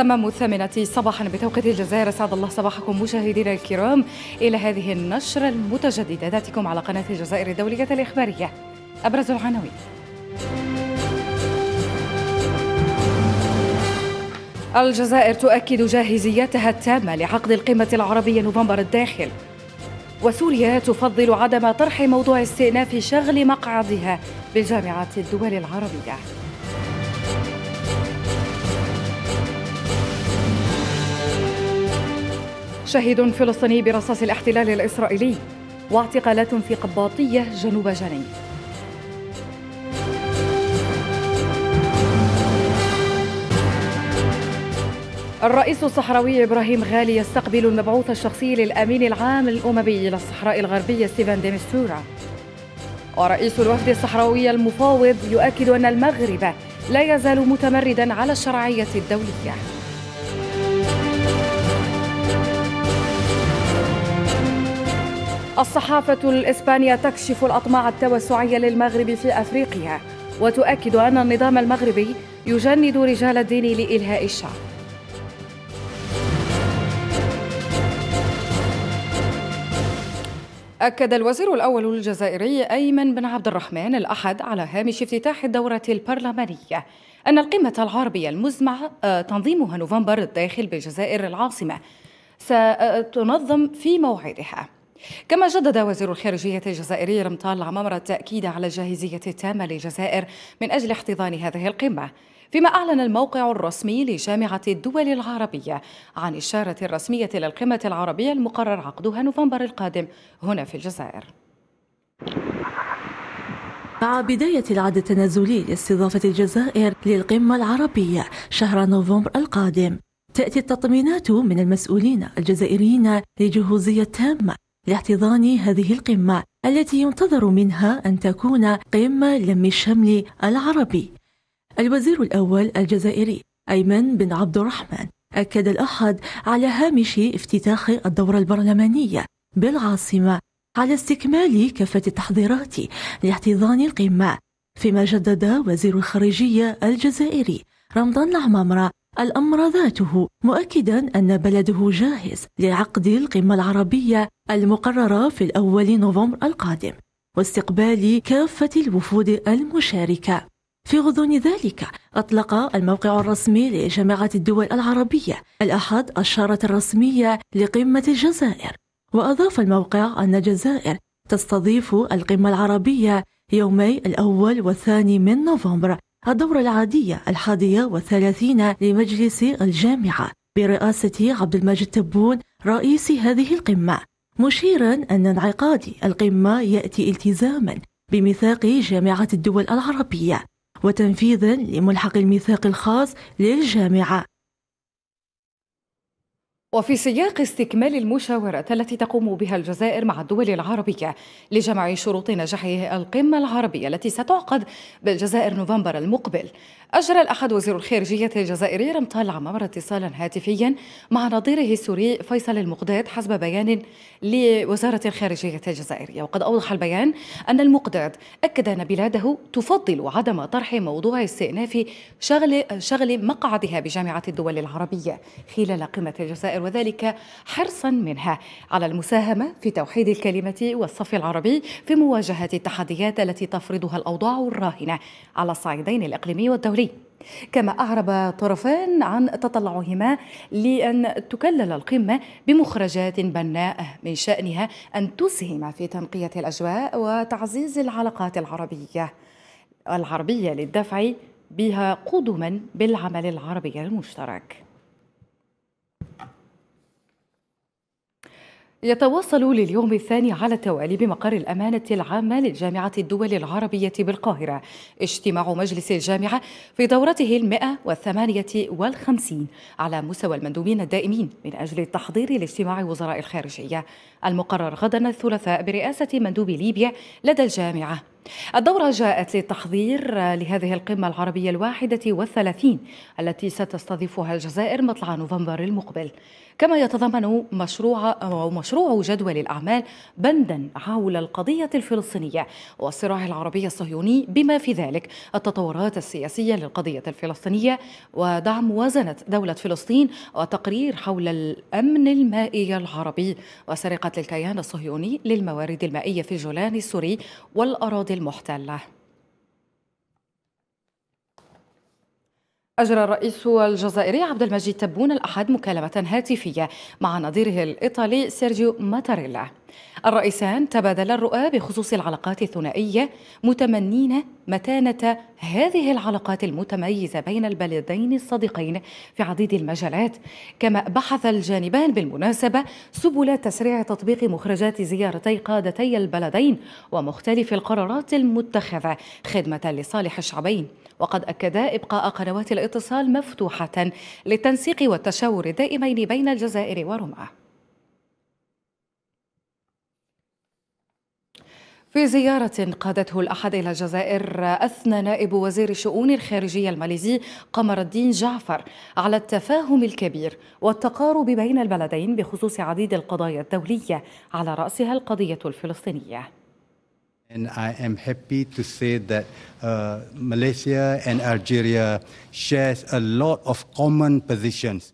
تمام الثامنة صباحا بتوقيت الجزائر أسعد الله صباحكم مشاهدينا الكرام إلى هذه النشرة المتجددة تأتيكم على قناة الجزائر الدولية الإخبارية أبرز العناوين الجزائر تؤكد جاهزيتها التامة لعقد القمة العربية نوفمبر الداخل وسوريا تفضل عدم طرح موضوع استئناف شغل مقعدها بجامعة الدول العربية شهيد فلسطيني برصاص الاحتلال الإسرائيلي واعتقالات في قباطية جنوب جنين الرئيس الصحراوي إبراهيم غالي يستقبل المبعوث الشخصي للأمين العام الأممي للصحراء الغربية ستيفان ديمستورا ورئيس الوفد الصحراوي المفاوض يؤكد أن المغرب لا يزال متمردا على الشرعية الدولية الصحافة الإسبانية تكشف الأطماع التوسعية للمغرب في أفريقيا وتؤكد أن النظام المغربي يجند رجال الدين لإلهاء الشعب أكد الوزير الأول الجزائري أيمن بن عبد الرحمن الأحد على هامش افتتاح الدورة البرلمانية أن القمة العربية المزمع آه، تنظيمها نوفمبر الداخل بالجزائر العاصمة ستنظم في موعدها كما جدد وزير الخارجية الجزائري رمطان العمامرة التأكيد على الجاهزية التامة للجزائر من أجل احتضان هذه القمة فيما أعلن الموقع الرسمي لجامعة الدول العربية عن الشارة الرسمية للقمة العربية المقرر عقدها نوفمبر القادم هنا في الجزائر مع بداية العد التنازلي لاستضافة الجزائر للقمة العربية شهر نوفمبر القادم تأتي التطمينات من المسؤولين الجزائريين لجهوزية تامة لاحتضان هذه القمة التي ينتظر منها أن تكون قمة لم الشمل العربي الوزير الأول الجزائري أيمن بن عبد الرحمن أكد الأحد على هامش افتتاح الدورة البرلمانية بالعاصمة على استكمال كافة التحضيرات لاحتضان القمة فيما جدد وزير الخارجية الجزائري رمضان العمامرة الأمر ذاته مؤكدا أن بلده جاهز لعقد القمة العربية المقررة في الأول نوفمبر القادم واستقبال كافة الوفود المشاركة في غضون ذلك أطلق الموقع الرسمي لجامعة الدول العربية الأحد الشارة الرسمية لقمة الجزائر وأضاف الموقع أن الجزائر تستضيف القمة العربية يومي الأول والثاني من نوفمبر الدورة العادية الحادية والثلاثين لمجلس الجامعة برئاسة عبد المجيد تبون رئيس هذه القمة مشيرا أن انعقاد القمة يأتي التزاما بميثاق جامعة الدول العربية وتنفيذا لملحق الميثاق الخاص للجامعة وفي سياق استكمال المشاورات التي تقوم بها الجزائر مع الدول العربية لجمع شروط نجاح القمة العربية التي ستعقد بالجزائر نوفمبر المقبل أجرى الأحد وزير الخارجية الجزائري رمطال عمار اتصالا هاتفيا مع نظيره السوري فيصل المقداد حسب بيان لوزارة الخارجية الجزائرية وقد أوضح البيان أن المقداد أكد أن بلاده تفضل عدم طرح موضوع استئناف شغل, شغل مقعدها بجامعة الدول العربية خلال قمة الجزائر وذلك حرصا منها على المساهمة في توحيد الكلمة والصف العربي في مواجهة التحديات التي تفرضها الأوضاع الراهنة على الصعيدين الإقليمي والدولي السري كما أعرب طرفان عن تطلعهما لأن تكلل القمة بمخرجات بناءة من شأنها أن تسهم في تنقية الأجواء وتعزيز العلاقات العربية العربية للدفع بها قدما بالعمل العربي المشترك يتواصل لليوم الثاني على التوالي بمقر الأمانة العامة للجامعة الدول العربية بالقاهرة اجتماع مجلس الجامعة في دورته المئة والثمانية والخمسين على مستوى المندوبين الدائمين من أجل التحضير لاجتماع وزراء الخارجية المقرر غدا الثلاثاء برئاسة مندوب ليبيا لدى الجامعة الدورة جاءت للتحضير لهذه القمة العربية الواحدة والثلاثين التي ستستضيفها الجزائر مطلع نوفمبر المقبل كما يتضمن مشروع أو مشروع جدول الأعمال بندا حول القضية الفلسطينية والصراع العربي الصهيوني بما في ذلك التطورات السياسية للقضية الفلسطينية ودعم موازنة دولة فلسطين وتقرير حول الأمن المائي العربي وسرقة الكيان الصهيوني للموارد المائية في الجولان السوري والأراضي الأراضي المحتله أجرى الرئيس الجزائري عبد المجيد تبون الأحد مكالمة هاتفية مع نظيره الإيطالي سيرجيو ماتاريلا الرئيسان تبادلا الرؤى بخصوص العلاقات الثنائية متمنين متانة هذه العلاقات المتميزة بين البلدين الصديقين في عديد المجالات كما بحث الجانبان بالمناسبة سبل تسريع تطبيق مخرجات زيارتي قادتي البلدين ومختلف القرارات المتخذة خدمة لصالح الشعبين وقد أكد إبقاء قنوات الاتصال مفتوحة للتنسيق والتشاور الدائمين بين الجزائر وروما في زيارة قادته الأحد إلى الجزائر أثنى نائب وزير شؤون الخارجية الماليزي قمر الدين جعفر على التفاهم الكبير والتقارب بين البلدين بخصوص عديد القضايا الدولية على رأسها القضية الفلسطينية And I am happy to say that uh, Malaysia and Algeria shares a lot of common positions.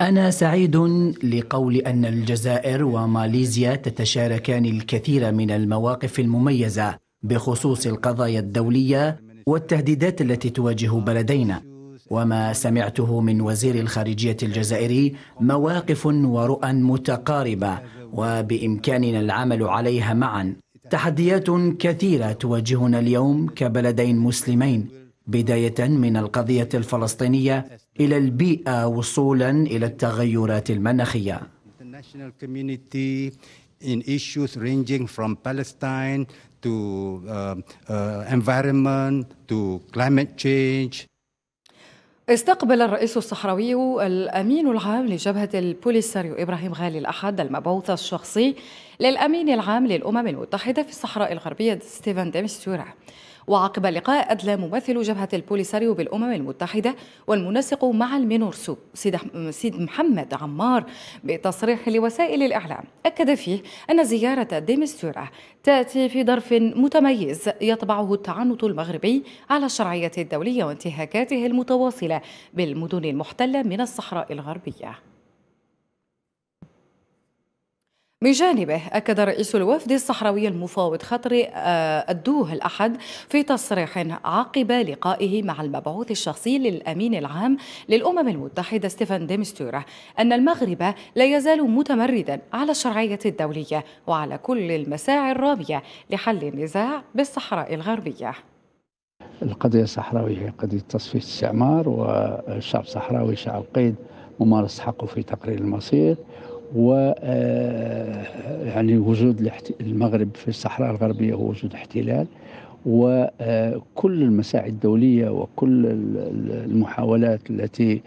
أنا سعيد لقول أن الجزائر وماليزيا تتشاركان الكثير من المواقف المميزة بخصوص القضايا الدولية والتهديدات التي تواجه بلدينا وما سمعته من وزير الخارجية الجزائري مواقف ورؤى متقاربة وبإمكاننا العمل عليها معا تحديات كثيرة تواجهنا اليوم كبلدين مسلمين بداية من القضية الفلسطينية إلى البيئة وصولا إلى التغيرات المناخية in issues ranging from Palestine to uh, uh, environment to climate change. استقبل الرئيس الصحراوي الأمين العام لجبهة البوليساريو إبراهيم غالي الأحد المبعوث الشخصي للأمين العام للأمم المتحدة في الصحراء الغربية ستيفن ديمستورا وعقب اللقاء أدلى ممثل جبهة البوليساريو بالأمم المتحدة والمنسق مع المينورسو سيد محمد عمار بتصريح لوسائل الإعلام أكد فيه أن زيارة ديمستورة تأتي في ظرف متميز يطبعه التعنت المغربي على الشرعية الدولية وانتهاكاته المتواصلة بالمدن المحتلة من الصحراء الغربية من جانبه أكد رئيس الوفد الصحراوي المفاوض خطري آه، الدوه الأحد في تصريح عقب لقائه مع المبعوث الشخصي للأمين العام للأمم المتحدة ستيفان ديمستورة أن المغرب لا يزال متمردا على الشرعية الدولية وعلى كل المساعي الرامية لحل النزاع بالصحراء الغربية القضية الصحراوية هي قضية تصفية استعمار والشعب الصحراوي شعب قيد ممارسة حقه في تقرير المصير و آه، يعني وجود المغرب في الصحراء الغربية هو وجود احتلال وكل آه، المساعي الدولية وكل المحاولات التي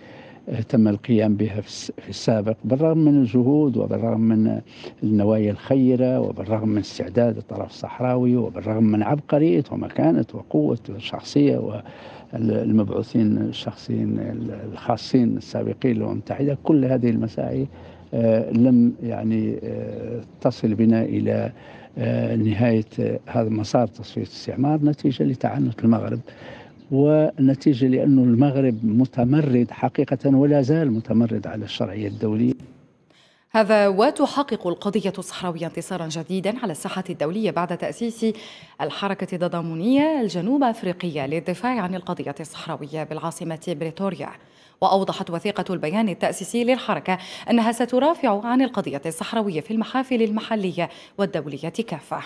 تم القيام بها في السابق بالرغم من الجهود وبالرغم من النوايا الخيرة وبالرغم من استعداد الطرف الصحراوي وبالرغم من عبقرية ومكانة وقوة الشخصية والمبعوثين الشخصيين الخاصين السابقين للأمم المتحدة كل هذه المساعي آه، لم يعني آه، تصل بنا إلى آه، نهاية هذا مسار تصفية الاستعمار نتيجة لتعنت المغرب ونتيجة لانه المغرب متمرد حقيقة ولا زال متمرد على الشرعية الدولية هذا وتحقق القضية الصحراوية انتصارا جديدا على الساحة الدولية بعد تأسيس الحركة التضامنية الجنوب أفريقية للدفاع عن القضية الصحراوية بالعاصمة بريتوريا وأوضحت وثيقة البيان التأسيسي للحركة أنها سترافع عن القضية الصحراوية في المحافل المحلية والدولية كافة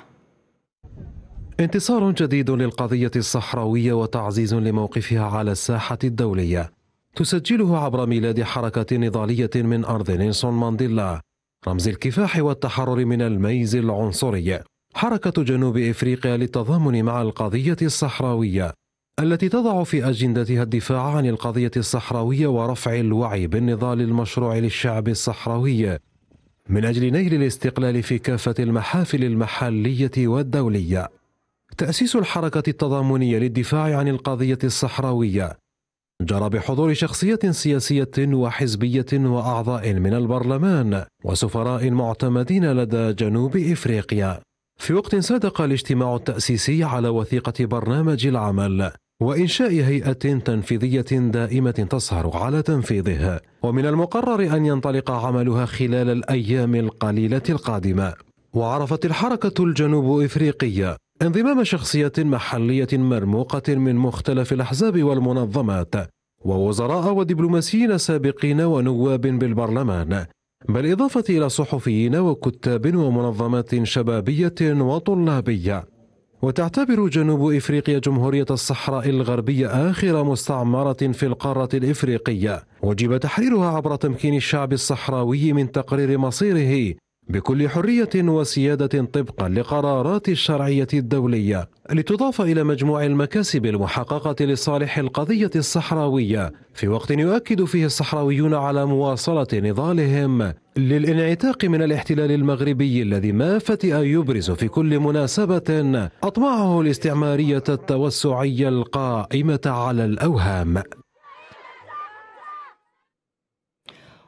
انتصار جديد للقضية الصحراوية وتعزيز لموقفها على الساحة الدولية تسجله عبر ميلاد حركة نضالية من أرض نيلسون مانديلا رمز الكفاح والتحرر من الميز العنصري حركة جنوب إفريقيا للتضامن مع القضية الصحراوية التي تضع في أجندتها الدفاع عن القضية الصحراوية ورفع الوعي بالنضال المشروع للشعب الصحراوي من أجل نيل الاستقلال في كافة المحافل المحلية والدولية. تأسيس الحركة التضامنية للدفاع عن القضية الصحراوية جرى بحضور شخصية سياسية وحزبية وأعضاء من البرلمان وسفراء معتمدين لدى جنوب إفريقيا. في وقت صادق الاجتماع التأسيسي على وثيقة برنامج العمل وإنشاء هيئة تنفيذية دائمة تسهر على تنفيذه ومن المقرر أن ينطلق عملها خلال الأيام القليلة القادمة وعرفت الحركة الجنوب إفريقية انضمام شخصية محلية مرموقة من مختلف الأحزاب والمنظمات ووزراء ودبلوماسيين سابقين ونواب بالبرلمان بالإضافة إلى صحفيين وكتاب ومنظمات شبابية وطلابية وتعتبر جنوب إفريقيا جمهورية الصحراء الغربية آخر مستعمرة في القارة الإفريقية وجب تحريرها عبر تمكين الشعب الصحراوي من تقرير مصيره بكل حرية وسيادة طبقا لقرارات الشرعية الدولية لتضاف إلى مجموع المكاسب المحققة لصالح القضية الصحراوية في وقت يؤكد فيه الصحراويون على مواصلة نضالهم للانعتاق من الاحتلال المغربي الذي ما فتئ يبرز في كل مناسبة أطماعه الاستعمارية التوسعية القائمة على الأوهام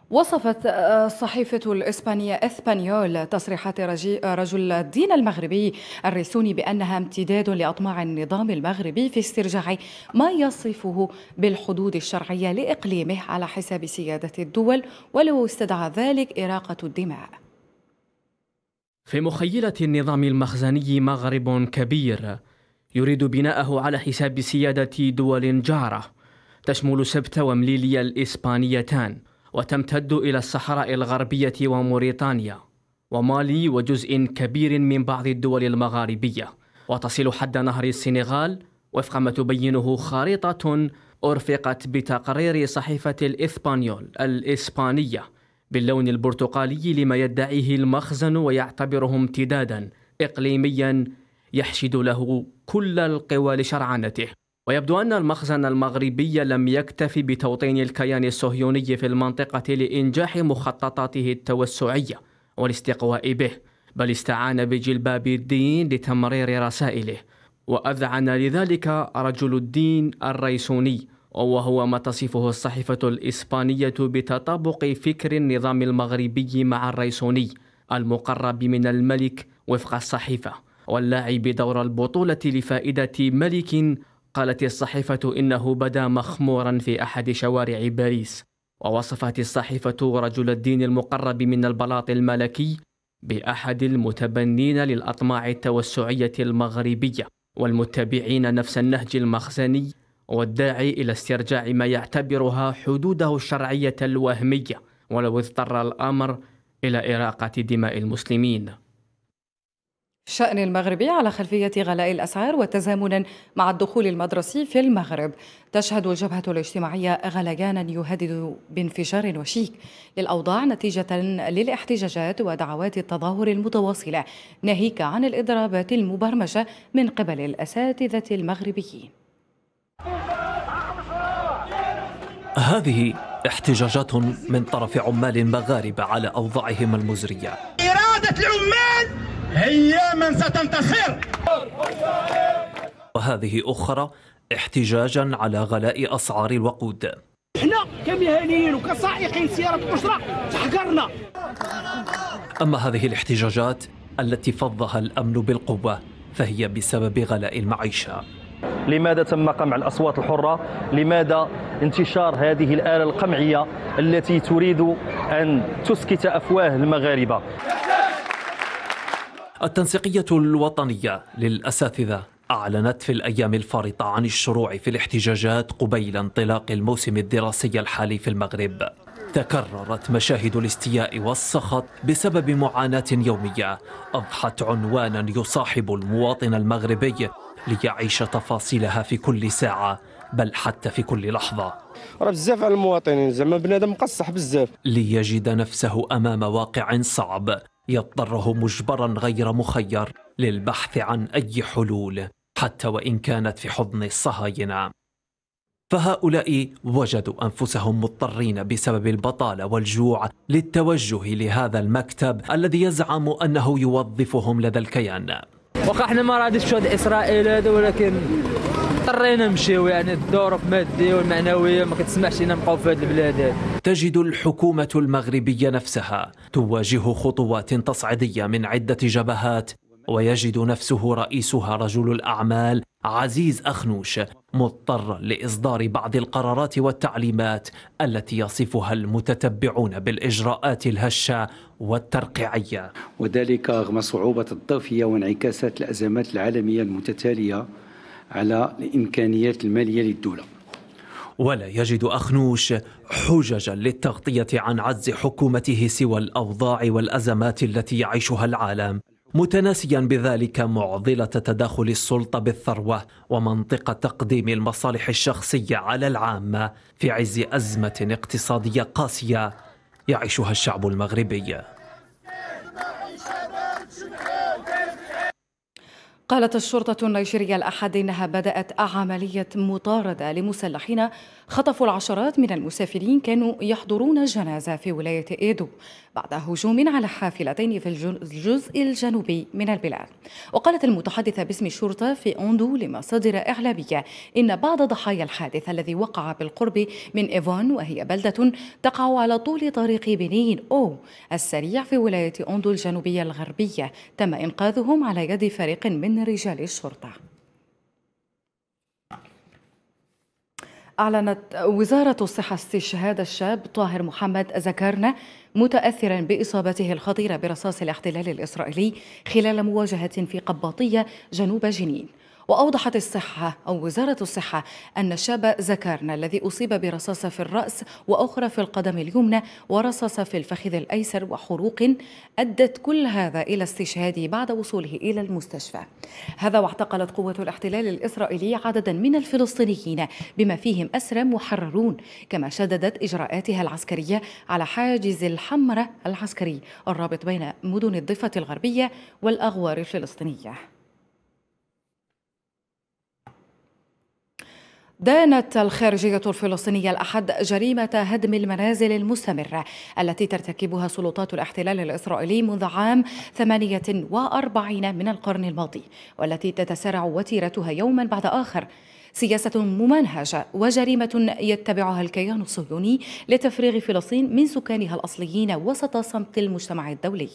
وصفت الصحيفة آه، الإسبانية إسبانيول تصريحات رجل الدين المغربي الريسوني بأنها امتداد لأطماع النظام المغربي في استرجاع ما يصفه بالحدود الشرعية لإقليمه على حساب سيادة الدول ولو استدعى ذلك إراقة الدماء في مخيلة النظام المخزني مغرب كبير يريد بناءه على حساب سيادة دول جارة تشمل سبت ومليليا الإسبانيتان وتمتد إلى الصحراء الغربية وموريتانيا ومالي وجزء كبير من بعض الدول المغاربية وتصل حد نهر السنغال وفق ما تبينه خريطة أرفقت بتقرير صحيفة الإسبانيول الإسبانية باللون البرتقالي لما يدعيه المخزن ويعتبره امتدادا إقليميا يحشد له كل القوى لشرعنته ويبدو أن المخزن المغربي لم يكتف بتوطين الكيان الصهيوني في المنطقة لإنجاح مخططاته التوسعية والاستقواء به بل استعان بجلباب الدين لتمرير رسائله وأذعن لذلك رجل الدين الريسوني وهو ما تصفه الصحيفة الإسبانية بتطابق فكر النظام المغربي مع الريسوني المقرب من الملك وفق الصحيفة واللاعب دور البطولة لفائدة ملك قالت الصحيفة إنه بدا مخمورا في أحد شوارع باريس ووصفت الصحيفة رجل الدين المقرب من البلاط الملكي بأحد المتبنين للأطماع التوسعية المغربية والمتبعين نفس النهج المخزني والداعي إلى استرجاع ما يعتبرها حدوده الشرعية الوهمية ولو اضطر الأمر إلى إراقة دماء المسلمين الشأن المغربي على خلفية غلاء الأسعار وتزامنا مع الدخول المدرسي في المغرب تشهد الجبهة الاجتماعية غليانا يهدد بانفجار وشيك للأوضاع نتيجة للاحتجاجات ودعوات التظاهر المتواصلة ناهيك عن الإضرابات المبرمجة من قبل الأساتذة المغربيين هذه احتجاجات من طرف عمال مغاربة على أوضاعهم المزرية إرادة العمال هي من ستنتصر وهذه أخرى احتجاجا على غلاء أسعار الوقود احنا كمهنيين وكسائقين سيارة أجرة تحقرنا أما هذه الاحتجاجات التي فضها الأمن بالقوة فهي بسبب غلاء المعيشة لماذا تم قمع الأصوات الحرة لماذا انتشار هذه الآلة القمعية التي تريد أن تسكت أفواه المغاربة التنسيقية الوطنية للأساتذة أعلنت في الأيام الفارطة عن الشروع في الاحتجاجات قبيل انطلاق الموسم الدراسي الحالي في المغرب تكررت مشاهد الاستياء والسخط بسبب معاناة يومية أضحت عنوانا يصاحب المواطن المغربي ليعيش تفاصيلها في كل ساعة بل حتى في كل لحظة راه بزاف على المواطنين زعما بنادم مقصح بزاف ليجد نفسه أمام واقع صعب يضطره مجبرا غير مخير للبحث عن أي حلول حتى وإن كانت في حضن الصهاينة فهؤلاء وجدوا أنفسهم مضطرين بسبب البطالة والجوع للتوجه لهذا المكتب الذي يزعم أنه يوظفهم لدى الكيان وقع احنا ما رادش إسرائيل ولكن اضطرينا نمشيو يعني الظروف الماديه والمعنويه ما كتسمحش لنا نبقاو في هذه البلاد تجد الحكومه المغربيه نفسها تواجه خطوات تصعيديه من عده جبهات ويجد نفسه رئيسها رجل الاعمال عزيز اخنوش مضطرا لاصدار بعض القرارات والتعليمات التي يصفها المتتبعون بالاجراءات الهشه والترقيعيه وذلك رغم صعوبه الظرفيه وانعكاسات الازمات العالميه المتتاليه على الإمكانيات المالية للدولة ولا يجد أخنوش حججا للتغطية عن عجز حكومته سوى الأوضاع والأزمات التي يعيشها العالم متناسيا بذلك معضلة تداخل السلطة بالثروة ومنطقة تقديم المصالح الشخصية على العامة في عز أزمة اقتصادية قاسية يعيشها الشعب المغربي قالت الشرطة النيجيرية الأحد إنها بدأت عملية مطاردة لمسلحين خطفوا العشرات من المسافرين كانوا يحضرون الجنازة في ولاية إيدو بعد هجوم على حافلتين في الجزء الجنوبي من البلاد وقالت المتحدثة باسم الشرطة في أوندو لمصادر إعلامية إن بعض ضحايا الحادث الذي وقع بالقرب من إيفون وهي بلدة تقع على طول طريق بنين أو السريع في ولاية أوندو الجنوبية الغربية تم إنقاذهم على يد فريق من رجال الشرطة أعلنت وزارة الصحة استشهاد الشاب طاهر محمد زكرنا متأثرا بإصابته الخطيرة برصاص الاحتلال الإسرائيلي خلال مواجهة في قباطية جنوب جنين وأوضحت الصحة أو وزارة الصحة أن الشاب زكارنا الذي أصيب برصاصة في الرأس وأخرى في القدم اليمنى ورصاصة في الفخذ الأيسر وحروق أدت كل هذا إلى استشهاده بعد وصوله إلى المستشفى هذا واعتقلت قوة الاحتلال الإسرائيلي عددا من الفلسطينيين بما فيهم أسرى محررون كما شددت إجراءاتها العسكرية على حاجز الحمرة العسكري الرابط بين مدن الضفة الغربية والأغوار الفلسطينية دانت الخارجية الفلسطينية الأحد جريمة هدم المنازل المستمرة التي ترتكبها سلطات الاحتلال الإسرائيلي منذ عام 48 من القرن الماضي والتي تتسارع وتيرتها يوما بعد آخر سياسة ممنهجة وجريمة يتبعها الكيان الصهيوني لتفريغ فلسطين من سكانها الأصليين وسط صمت المجتمع الدولي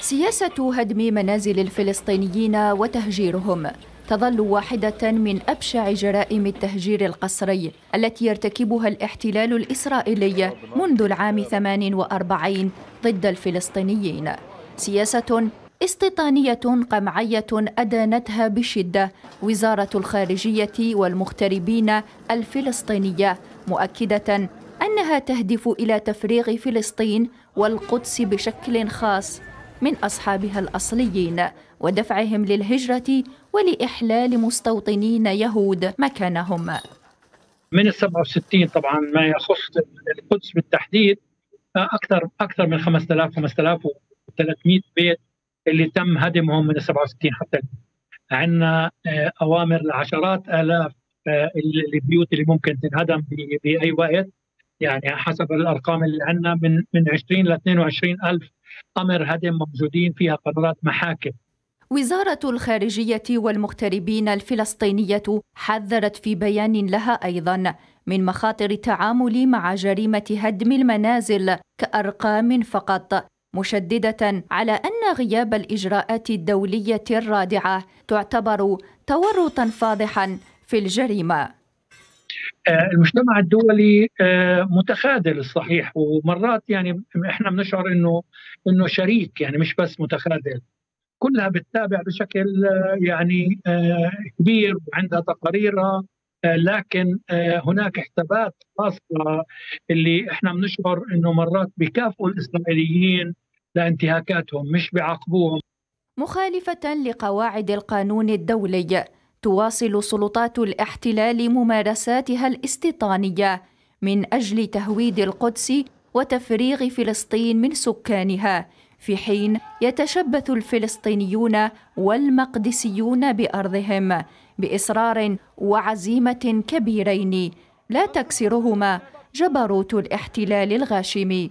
سياسة هدم منازل الفلسطينيين وتهجيرهم تظل واحدة من أبشع جرائم التهجير القسري التي يرتكبها الاحتلال الإسرائيلي منذ العام 48 ضد الفلسطينيين سياسة استيطانية قمعية أدانتها بشدة وزارة الخارجية والمغتربين الفلسطينية مؤكدة أنها تهدف إلى تفريغ فلسطين والقدس بشكل خاص من أصحابها الأصليين ودفعهم للهجرة ولإحلال مستوطنين يهود مكانهم من ال 67 طبعا ما يخص القدس بالتحديد اكثر اكثر من 5000 5300 بيت اللي تم هدمهم من ال 67 حتى عندنا آه، اوامر لعشرات الاف آه، البيوت اللي ممكن تنهدم باي وقت يعني حسب الارقام اللي عندنا من من 20 ل 22 الف امر هدم موجودين فيها قرارات محاكم وزارة الخارجية والمغتربين الفلسطينية حذرت في بيان لها أيضا من مخاطر التعامل مع جريمة هدم المنازل كأرقام فقط مشددة على أن غياب الإجراءات الدولية الرادعة تعتبر تورطا فاضحا في الجريمة آه، المجتمع الدولي آه، متخاذل الصحيح ومرات يعني احنا بنشعر انه انه شريك يعني مش بس متخاذل كلها بتتابع بشكل آه، يعني كبير وعندها تقاريرها لكن هناك حسابات خاصة اللي احنا بنشعر انه مرات بكافئوا الاسرائيليين لانتهاكاتهم مش بيعاقبوهم مخالفة لقواعد القانون الدولي تواصل سلطات الاحتلال ممارساتها الاستيطانيه من اجل تهويد القدس وتفريغ فلسطين من سكانها في حين يتشبث الفلسطينيون والمقدسيون بارضهم باصرار وعزيمه كبيرين لا تكسرهما جبروت الاحتلال الغاشم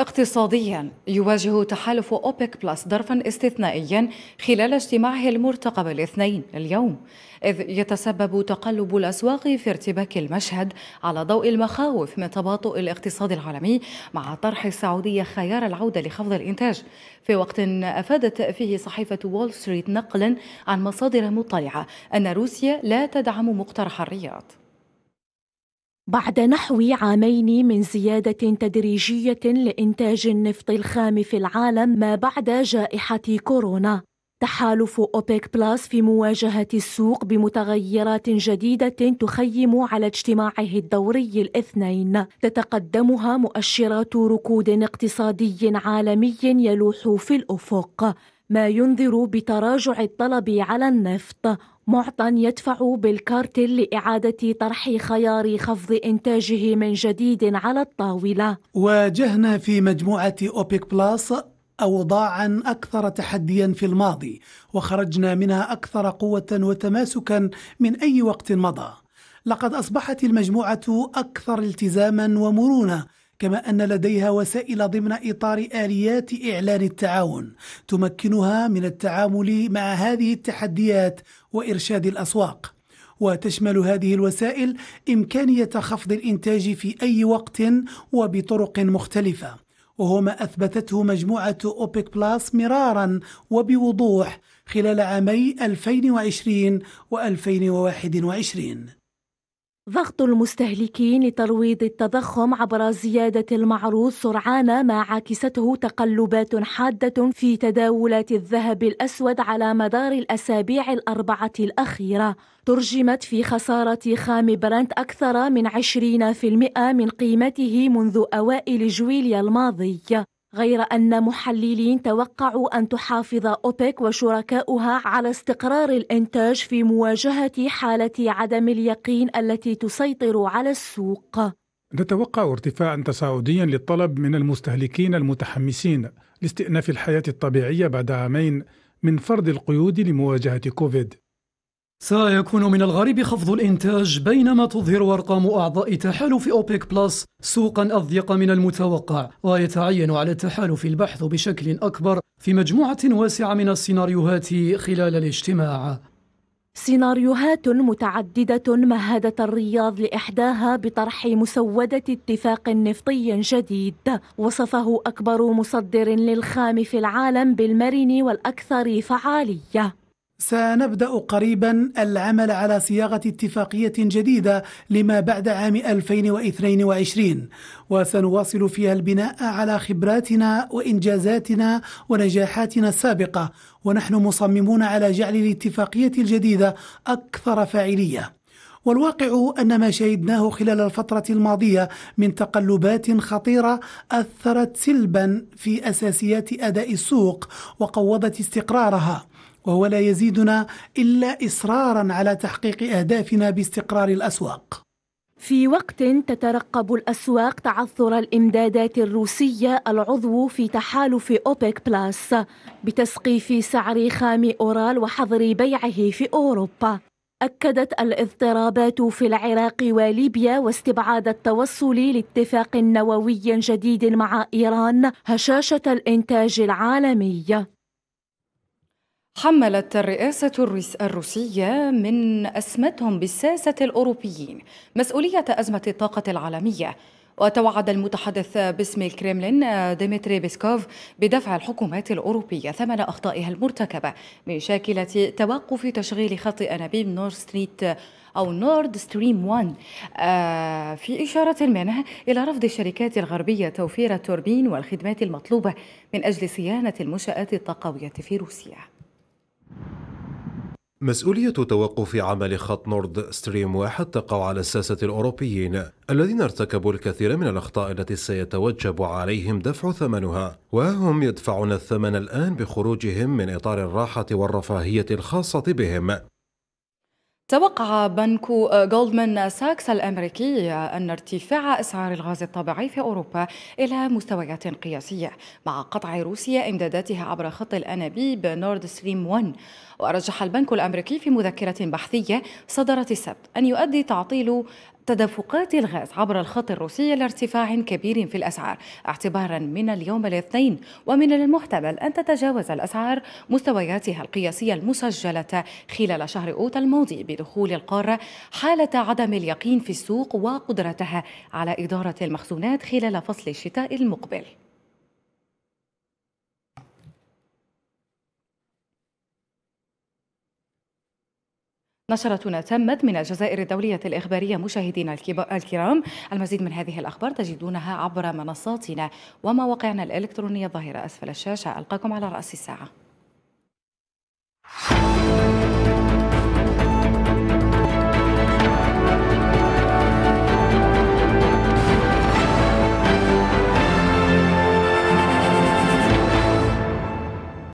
اقتصاديا يواجه تحالف أوبك بلس ظرفا استثنائيا خلال اجتماعه المرتقب الاثنين اليوم إذ يتسبب تقلب الأسواق في ارتباك المشهد على ضوء المخاوف من تباطؤ الاقتصاد العالمي مع طرح السعودية خيار العودة لخفض الإنتاج في وقت أفادت فيه صحيفة وول ستريت نقلا عن مصادر مطلعة أن روسيا لا تدعم مقترح الرياض بعد نحو عامين من زيادة تدريجية لإنتاج النفط الخام في العالم ما بعد جائحة كورونا تحالف أوبيك بلاس في مواجهة السوق بمتغيرات جديدة تخيم على اجتماعه الدوري الاثنين تتقدمها مؤشرات ركود اقتصادي عالمي يلوح في الأفق ما ينذر بتراجع الطلب على النفط معطى يدفع بالكارتل لإعادة طرح خيار خفض إنتاجه من جديد على الطاولة واجهنا في مجموعة أوبيك بلاس أوضاعا أكثر تحديا في الماضي وخرجنا منها أكثر قوة وتماسكا من أي وقت مضى لقد أصبحت المجموعة أكثر التزاما ومرونة كما أن لديها وسائل ضمن إطار آليات إعلان التعاون تمكنها من التعامل مع هذه التحديات وإرشاد الأسواق وتشمل هذه الوسائل إمكانية خفض الإنتاج في أي وقت وبطرق مختلفة وهو ما أثبتته مجموعة أوبيك بلاس مرارا وبوضوح خلال عامي 2020 و 2021 ضغط المستهلكين لترويض التضخم عبر زيادة المعروض سرعان ما عاكسته تقلبات حادة في تداولات الذهب الأسود على مدار الأسابيع الأربعة الأخيرة ترجمت في خسارة خام برنت أكثر من 20% من قيمته منذ أوائل جويليا الماضي غير أن محللين توقعوا أن تحافظ أوبك وشركاؤها على استقرار الإنتاج في مواجهة حالة عدم اليقين التي تسيطر على السوق. نتوقع ارتفاعا تصاعديا للطلب من المستهلكين المتحمسين لاستئناف الحياة الطبيعية بعد عامين من فرض القيود لمواجهة كوفيد. سيكون من الغريب خفض الإنتاج بينما تظهر أرقام أعضاء تحالف أوبيك بلس سوقا أضيق من المتوقع ويتعين على التحالف البحث بشكل أكبر في مجموعة واسعة من السيناريوهات خلال الاجتماع سيناريوهات متعددة مهدت الرياض لإحداها بطرح مسودة اتفاق نفطي جديد وصفه أكبر مصدر للخام في العالم بالمرن والأكثر فعالية سنبدأ قريبا العمل على صياغة اتفاقية جديدة لما بعد عام 2022 وسنواصل فيها البناء على خبراتنا وإنجازاتنا ونجاحاتنا السابقة ونحن مصممون على جعل الاتفاقية الجديدة أكثر فاعلية والواقع أن ما شهدناه خلال الفترة الماضية من تقلبات خطيرة أثرت سلبا في أساسيات أداء السوق وقوضت استقرارها وهو لا يزيدنا إلا إصرارا على تحقيق أهدافنا باستقرار الأسواق في وقت تترقب الأسواق تعثر الإمدادات الروسية العضو في تحالف أوبيك بلاس بتسقيف سعر خام أورال وحظر بيعه في أوروبا أكدت الاضطرابات في العراق وليبيا واستبعاد التوصل لاتفاق نووي جديد مع إيران هشاشة الإنتاج العالمي حملت الرئاسة الروسية من أسمتهم بالساسة الأوروبيين مسؤولية أزمة الطاقة العالمية وتوعد المتحدث باسم الكريملين ديمتري بيسكوف بدفع الحكومات الأوروبية ثمن أخطائها المرتكبة من شاكلة توقف تشغيل خط أنابيب نور ستريت أو نورد ستريم 1 في إشارة منه إلى رفض الشركات الغربية توفير التوربين والخدمات المطلوبة من أجل صيانة المنشآت الطاقوية في روسيا مسؤولية توقف عمل خط نورد ستريم واحد تقع على الساسة الأوروبيين الذين ارتكبوا الكثير من الأخطاء التي سيتوجب عليهم دفع ثمنها وهم يدفعون الثمن الآن بخروجهم من إطار الراحة والرفاهية الخاصة بهم توقع بنك آه، جولدمان ساكس الأمريكي آه، أن ارتفاع أسعار الغاز الطبيعي في أوروبا إلى مستويات قياسية مع قطع روسيا إمداداتها عبر خط الأنابيب نورد ستريم 1 ورجح البنك الأمريكي في مذكرة بحثية صدرت السبت أن يؤدي تعطيل تدفقات الغاز عبر الخط الروسي لارتفاع كبير في الأسعار اعتبارا من اليوم الاثنين ومن المحتمل أن تتجاوز الأسعار مستوياتها القياسية المسجلة خلال شهر أوت الماضي بدخول القارة حالة عدم اليقين في السوق وقدرتها على إدارة المخزونات خلال فصل الشتاء المقبل نشرتنا تمت من الجزائر الدولية الإخبارية مشاهدينا الكرام المزيد من هذه الأخبار تجدونها عبر منصاتنا ومواقعنا الإلكترونية الظاهرة أسفل الشاشة ألقاكم على رأس الساعة